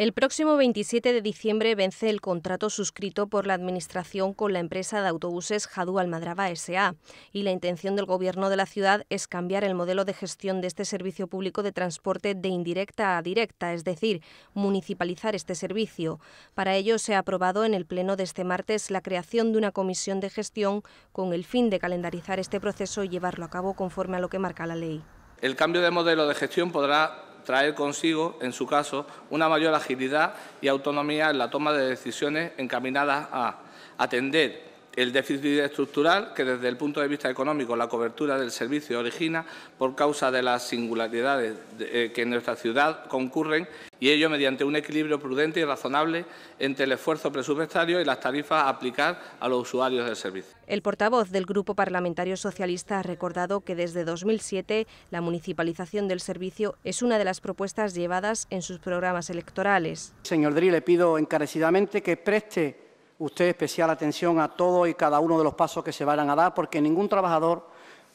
El próximo 27 de diciembre vence el contrato suscrito por la Administración con la empresa de autobuses Jadú Almadraba S.A. y la intención del Gobierno de la ciudad es cambiar el modelo de gestión de este servicio público de transporte de indirecta a directa, es decir, municipalizar este servicio. Para ello se ha aprobado en el Pleno de este martes la creación de una comisión de gestión con el fin de calendarizar este proceso y llevarlo a cabo conforme a lo que marca la ley. El cambio de modelo de gestión podrá traer consigo, en su caso, una mayor agilidad y autonomía en la toma de decisiones encaminadas a atender el déficit estructural que desde el punto de vista económico la cobertura del servicio origina por causa de las singularidades eh, que en nuestra ciudad concurren y ello mediante un equilibrio prudente y razonable entre el esfuerzo presupuestario y las tarifas a aplicar a los usuarios del servicio. El portavoz del Grupo Parlamentario Socialista ha recordado que desde 2007 la municipalización del servicio es una de las propuestas llevadas en sus programas electorales. Señor Dri, le pido encarecidamente que preste usted especial atención a todo y cada uno de los pasos que se vayan a dar, porque ningún trabajador,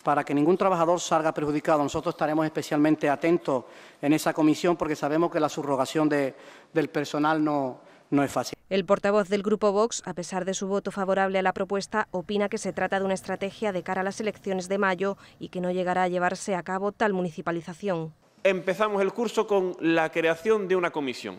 para que ningún trabajador salga perjudicado, nosotros estaremos especialmente atentos en esa comisión porque sabemos que la subrogación del personal no, no es fácil. El portavoz del Grupo Vox, a pesar de su voto favorable a la propuesta, opina que se trata de una estrategia de cara a las elecciones de mayo y que no llegará a llevarse a cabo tal municipalización. Empezamos el curso con la creación de una comisión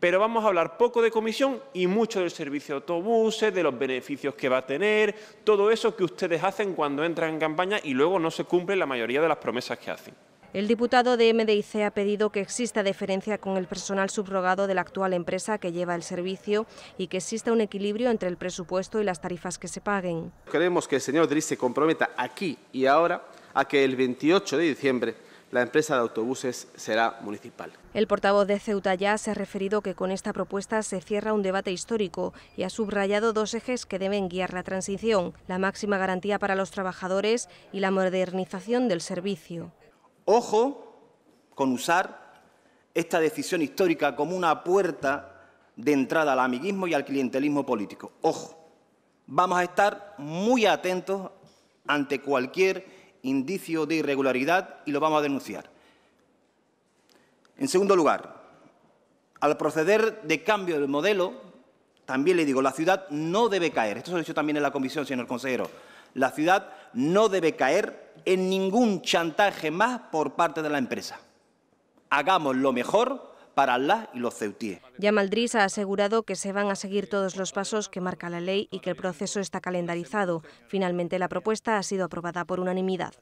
pero vamos a hablar poco de comisión y mucho del servicio de autobuses, de los beneficios que va a tener, todo eso que ustedes hacen cuando entran en campaña y luego no se cumplen la mayoría de las promesas que hacen. El diputado de MDIC ha pedido que exista diferencia con el personal subrogado de la actual empresa que lleva el servicio y que exista un equilibrio entre el presupuesto y las tarifas que se paguen. Queremos que el señor Driss se comprometa aquí y ahora a que el 28 de diciembre la empresa de autobuses será municipal. El portavoz de Ceuta ya se ha referido que con esta propuesta se cierra un debate histórico y ha subrayado dos ejes que deben guiar la transición, la máxima garantía para los trabajadores y la modernización del servicio. Ojo con usar esta decisión histórica como una puerta de entrada al amiguismo y al clientelismo político. Ojo, vamos a estar muy atentos ante cualquier indicio de irregularidad y lo vamos a denunciar. En segundo lugar, al proceder de cambio del modelo, también le digo, la ciudad no debe caer, esto se lo he dicho también en la comisión, señor consejero, la ciudad no debe caer en ningún chantaje más por parte de la empresa. Hagamos lo mejor para y los ceutíes. ha asegurado que se van a seguir todos los pasos que marca la ley y que el proceso está calendarizado. Finalmente, la propuesta ha sido aprobada por unanimidad.